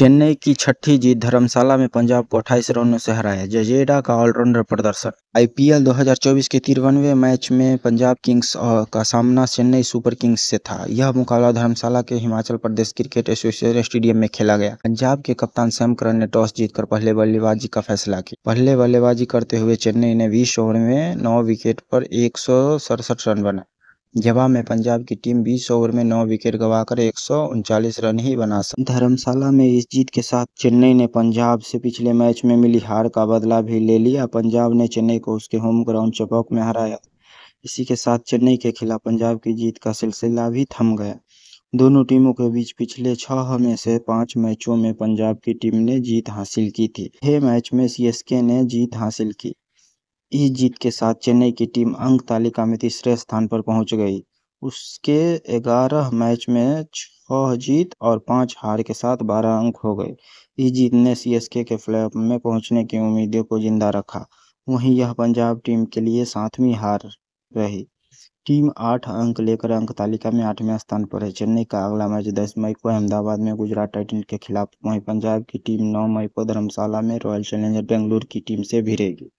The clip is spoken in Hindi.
चेन्नई की छठी जीत धर्मशाला में पंजाब को अट्ठाईस रनों से हराया जजेडा का ऑलराउंडर प्रदर्शन आईपीएल 2024 के तिरवनवे मैच में पंजाब किंग्स का सामना चेन्नई सुपर किंग्स से था यह मुकाबला धर्मशाला के Himachal Pradesh cricket association stadium में खेला गया पंजाब के कप्तान सैम करन ने टॉस जीतकर पहले बल्लेबाजी का फैसला किया पहले बल्लेबाजी करते हुए चेन्नई ने बीस ओवर में नौ विकेट पर एक रन बनाए जवाब में पंजाब की टीम 20 ओवर में 9 विकेट गवाकर एक रन ही बना सकी धर्मशाला में इस जीत के साथ चेन्नई ने पंजाब से पिछले मैच में मिली हार का बदला भी ले लिया पंजाब ने चेन्नई को उसके होम ग्राउंड चपौक में हराया इसी के साथ चेन्नई के खिलाफ पंजाब की जीत का सिलसिला भी थम गया दोनों टीमों के बीच पिछले छह में से पांच मैचों में पंजाब की टीम ने जीत हासिल की थी छह मैच में सीएसके ने जीत हासिल की इस जीत के साथ चेन्नई की टीम अंक तालिका में तीसरे स्थान पर पहुंच गई उसके ग्यारह मैच में छह जीत और पांच हार के साथ बारह अंक हो गए इस जीत ने एस के फ्लैप में पहुंचने की उम्मीदों को जिंदा रखा वहीं यह पंजाब टीम के लिए सातवीं हार रही टीम आठ अंक लेकर अंक तालिका में आठवें स्थान पर है चेन्नई का अगला मैच दस मई को अहमदाबाद में गुजरात टाइटन के खिलाफ वहीं पंजाब की टीम नौ मई को धर्मशाला में रॉयल चैलेंजर बेंगलुरु की टीम से भिड़ेगी